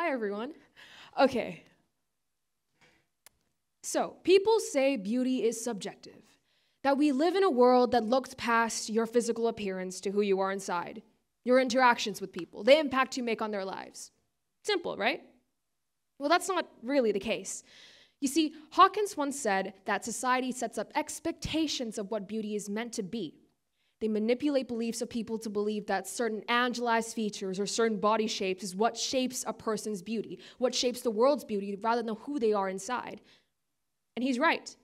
Hi, everyone. Okay. So, people say beauty is subjective, that we live in a world that looks past your physical appearance to who you are inside, your interactions with people, the impact you make on their lives. Simple, right? Well, that's not really the case. You see, Hawkins once said that society sets up expectations of what beauty is meant to be they manipulate beliefs of people to believe that certain angelized features or certain body shapes is what shapes a person's beauty, what shapes the world's beauty, rather than who they are inside. And he's right.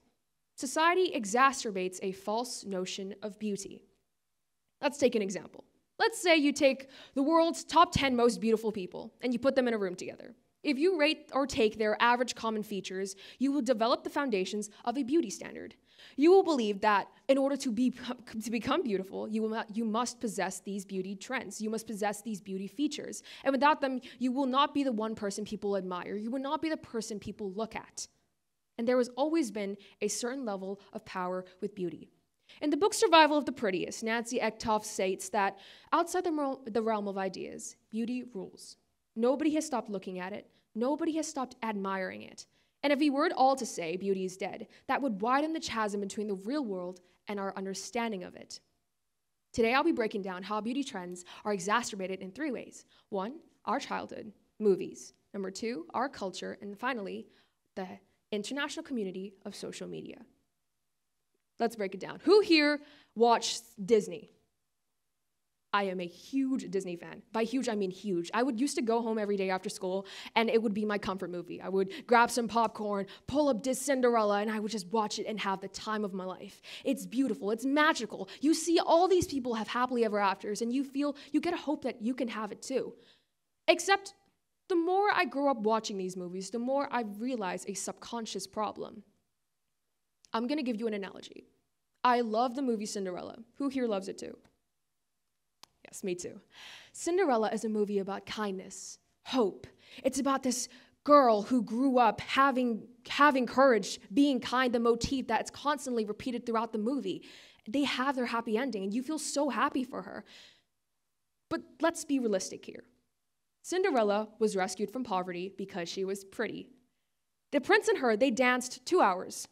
Society exacerbates a false notion of beauty. Let's take an example. Let's say you take the world's top 10 most beautiful people and you put them in a room together. If you rate or take their average common features, you will develop the foundations of a beauty standard. You will believe that in order to, be, to become beautiful, you, will you must possess these beauty trends. You must possess these beauty features. And without them, you will not be the one person people admire. You will not be the person people look at. And there has always been a certain level of power with beauty. In the book Survival of the Prettiest, Nancy Ektoff states that outside the, the realm of ideas, beauty rules. Nobody has stopped looking at it, nobody has stopped admiring it. And if we were all to say beauty is dead, that would widen the chasm between the real world and our understanding of it. Today, I'll be breaking down how beauty trends are exacerbated in three ways one, our childhood, movies, number two, our culture, and finally, the international community of social media. Let's break it down. Who here watched Disney? I am a huge Disney fan. By huge, I mean huge. I would used to go home every day after school, and it would be my comfort movie. I would grab some popcorn, pull up Dis Cinderella, and I would just watch it and have the time of my life. It's beautiful. It's magical. You see all these people have happily ever afters, and you feel you get a hope that you can have it too. Except the more I grow up watching these movies, the more I realize a subconscious problem. I'm gonna give you an analogy. I love the movie Cinderella. Who here loves it too? Yes, me too. Cinderella is a movie about kindness, hope. It's about this girl who grew up having, having courage, being kind, the motif that's constantly repeated throughout the movie. They have their happy ending, and you feel so happy for her. But let's be realistic here. Cinderella was rescued from poverty because she was pretty. The prince and her, they danced two hours,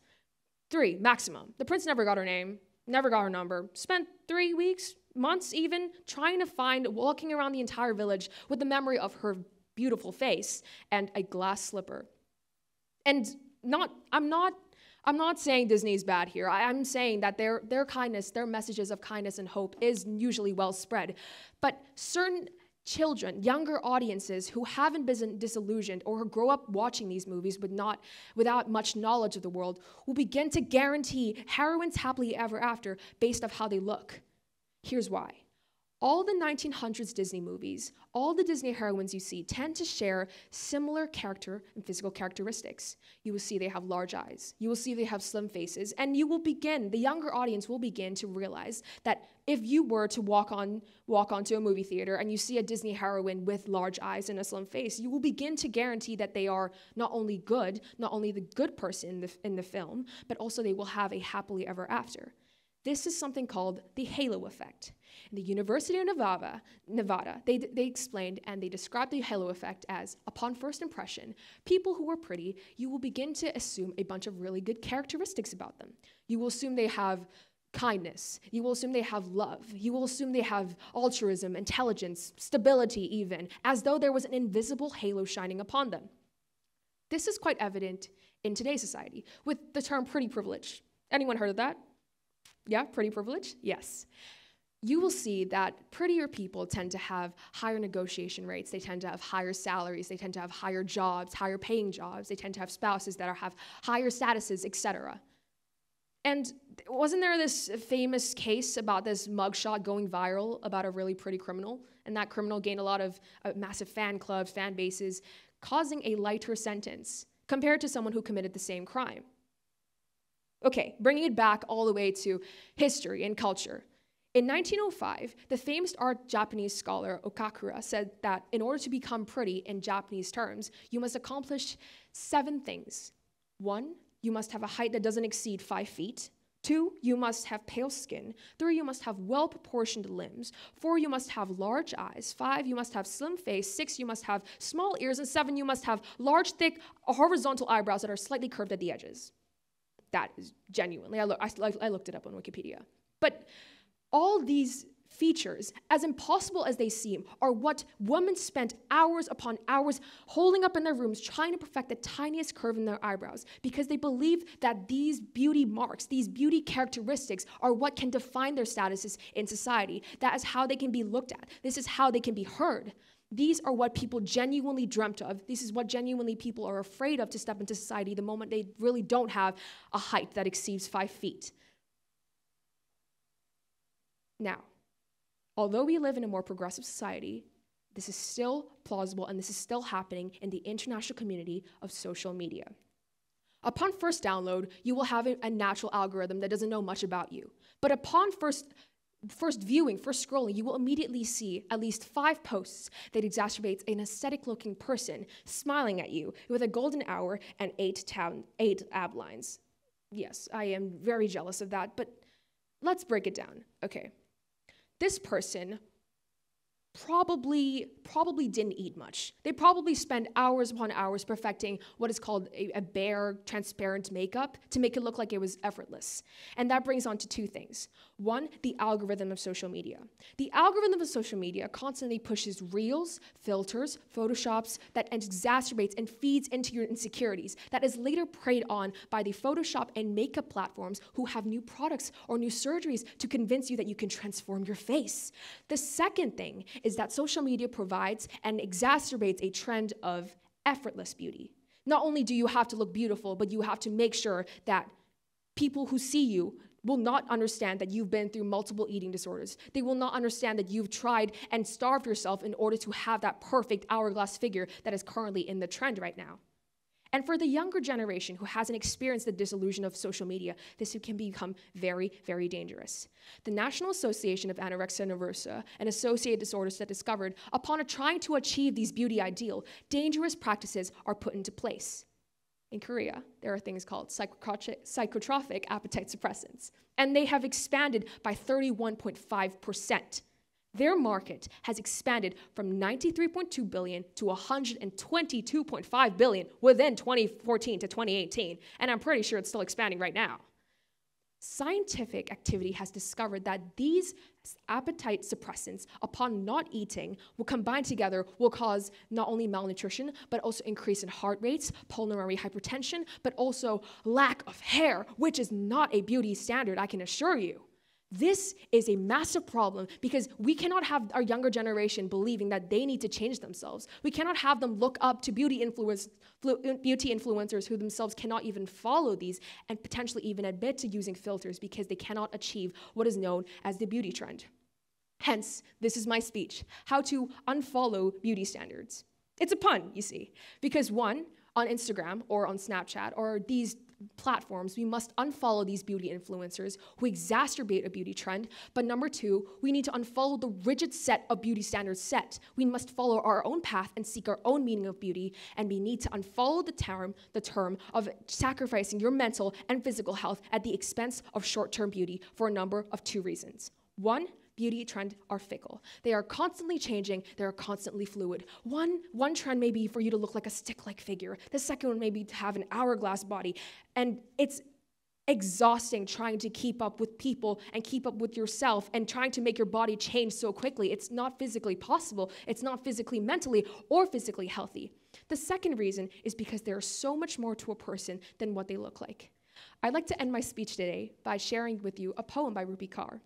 three maximum. The prince never got her name, never got her number, spent three weeks months even, trying to find, walking around the entire village with the memory of her beautiful face and a glass slipper. And not, I'm not I'm not saying Disney is bad here. I, am saying that their, their kindness, their messages of kindness and hope is usually well spread. But certain children, younger audiences who haven't been disillusioned or who grow up watching these movies but not without much knowledge of the world will begin to guarantee heroines happily ever after based off how they look. Here's why. All the 1900s Disney movies, all the Disney heroines you see tend to share similar character and physical characteristics. You will see they have large eyes, you will see they have slim faces, and you will begin, the younger audience will begin to realize that if you were to walk on walk onto a movie theater and you see a Disney heroine with large eyes and a slim face, you will begin to guarantee that they are not only good, not only the good person in the, in the film, but also they will have a happily ever after. This is something called the halo effect. In the University of Nevada, Nevada they, they explained and they described the halo effect as upon first impression, people who are pretty, you will begin to assume a bunch of really good characteristics about them. You will assume they have kindness. You will assume they have love. You will assume they have altruism, intelligence, stability, even, as though there was an invisible halo shining upon them. This is quite evident in today's society with the term pretty privilege. Anyone heard of that? Yeah, pretty privilege? Yes. You will see that prettier people tend to have higher negotiation rates. They tend to have higher salaries. They tend to have higher jobs, higher paying jobs. They tend to have spouses that are, have higher statuses, etc. And wasn't there this famous case about this mugshot going viral about a really pretty criminal? And that criminal gained a lot of uh, massive fan clubs, fan bases, causing a lighter sentence compared to someone who committed the same crime. Okay, bringing it back all the way to history and culture. In 1905, the famous art Japanese scholar Okakura said that in order to become pretty in Japanese terms, you must accomplish seven things. One, you must have a height that doesn't exceed five feet. Two, you must have pale skin. Three, you must have well proportioned limbs. Four, you must have large eyes. Five, you must have slim face. Six, you must have small ears. And seven, you must have large, thick, horizontal eyebrows that are slightly curved at the edges that is genuinely. I, lo- I, I looked it up on Wikipedia. But all these features, as impossible as they seem, are what women spent hours upon hours holding up in their rooms trying to perfect the tiniest curve in their eyebrows because they believe that these beauty marks, these beauty characteristics, are what can define their statuses in society. That is how they can be looked at, this is how they can be heard. These are what people genuinely dreamt of. This is what genuinely people are afraid of to step into society the moment they really don't have a height that exceeds five feet. Now, although we live in a more progressive society, this is still plausible and this is still happening in the international community of social media. Upon first download, you will have a natural algorithm that doesn't know much about you. But upon first first viewing, first scrolling, you will immediately see at least five posts that exacerbates an aesthetic-looking person smiling at you with a golden hour and eight, town, eight ab lines. Yes, I am very jealous of that, but let's break it down. Okay. This person probably probably didn't eat much. They probably spend hours upon hours perfecting what is called a, a, bare, transparent makeup to make it look like it was effortless. And that brings on to two things. One, the algorithm of social media. The algorithm of social media constantly pushes reels, filters, photoshops that exacerbates and feeds into your insecurities that is later preyed on by the Photoshop and makeup platforms who have new products or new surgeries to convince you that you can transform your face. The second thing is that social media provides and exacerbates a trend of effortless beauty. Not only do you have to look beautiful, but you have to make sure that people who see you will not understand that you've been through multiple eating disorders. They will not understand that you've tried and starved yourself in order to have that perfect hourglass figure that is currently in the trend right now. And for the younger generation who hasn't experienced the disillusion of social media, this can become very, very dangerous. The National Association of Anorexia Nervosa and Associated Disorders that discovered, upon trying to achieve these beauty ideal, dangerous practices are put into place. In Korea, there are things called psychotropic appetite suppressants, and they have expanded by 31.5 percent their market has expanded from 93.2 billion to 122.5 billion within 2014 to 2018, and I'm pretty sure it's still expanding right now. Scientific activity has discovered that these appetite suppressants, upon not eating, will combine together, will cause not only malnutrition, but also increase in heart rates, pulmonary hypertension, but also lack of hair, which is not a beauty standard, I can assure you. This is a massive problem because we cannot have our younger generation believing that they need to change themselves. We cannot have them look up to beauty, influence, beauty influencers who themselves cannot even follow these and potentially even admit to using filters because they cannot achieve what is known as the beauty trend. Hence, this is my speech how to unfollow beauty standards. It's a pun, you see, because one, on Instagram or on Snapchat or these platforms, we must unfollow these beauty influencers who exacerbate a beauty trend. But number two, we need to unfollow the rigid set of beauty standards set. We must follow our own path and seek our own meaning of beauty. And we need to unfollow the term, the term of sacrificing your mental and physical health at the expense of short-term beauty for a number of two reasons. One, beauty trend are fickle. They are constantly changing, they are constantly fluid. One, one trend may be for you to look like a stick like figure, the second one may be to have an hourglass body. And it's exhausting trying to keep up with people and keep up with yourself and trying to make your body change so quickly. It's not physically possible, it's not physically, mentally, or physically healthy. The second reason is because there is so much more to a person than what they look like. I'd like to end my speech today by sharing with you a poem by Ruby Carr.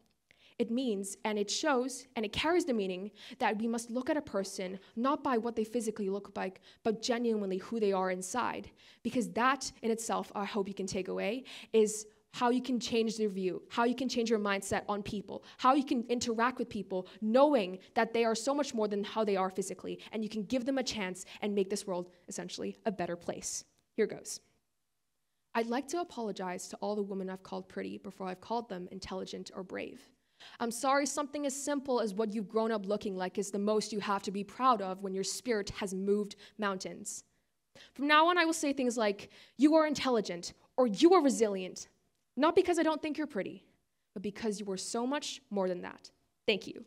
It means and it shows and it carries the meaning that we must look at a person not by what they physically look like, but genuinely who they are inside. Because that in itself, I hope you can take away, is how you can change their view, how you can change your mindset on people, how you can interact with people knowing that they are so much more than how they are physically, and you can give them a chance and make this world essentially a better place. Here goes. I'd like to apologize to all the women I've called pretty before I've called them intelligent or brave. I'm sorry something as simple as what you've grown up looking like is the most you have to be proud of when your spirit has moved mountains. From now on, I will say things like, You are intelligent, or You are resilient, not because I don't think you're pretty, but because you are so much more than that. Thank you.